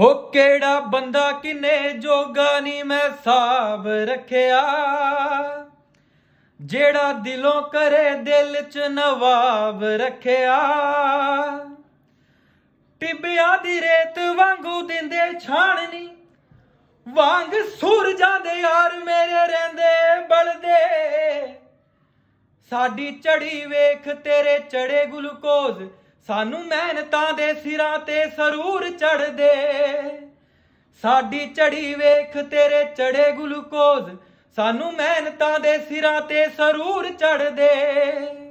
ਹੋ ਕਿਹੜਾ ਬੰਦਾ ਕਿਨੇ ਜੋਗਾ ਨਹੀਂ ਮੈਂ ਸਾਬ ਰੱਖਿਆ ਜਿਹੜਾ ਦਿਲੋਂ ਕਰੇ ਦਿਲ ਚ ਨਵਾਬ ਰੱਖਿਆ ਟਿੱਬਿਆ ਦੀ ਰੇਤ ਵਾਂਗੂ ਦਿੰਦੇ ਛਾਣਨੀ ਵਾਂਗ ਸੂਰਜਾਂ ਦੇ ਯਾਰ ਮੇਰੇ ਰਹਿੰਦੇ ਬਲਦੇ ਸਾਡੀ ਚੜੀ ਵੇਖ ਤੇਰੇ ਚੜੇ ਗਲੂਕੋਜ਼ ਸਾਨੂੰ ਮਿਹਨਤਾਂ ਦੇ ਸਿਰਾਂ ਤੇ ਸਰੂਰ ਚੜਦੇ ਸਾਡੀ ਚੜੀ ਵੇਖ ਤੇਰੇ ਚੜੇ ਗਲੂਕੋਜ਼ ਸਾਨੂੰ ਮਿਹਨਤਾਂ ਦੇ ਸਿਰਾਂ ਤੇ ਸਰੂਰ ਚੜਦੇ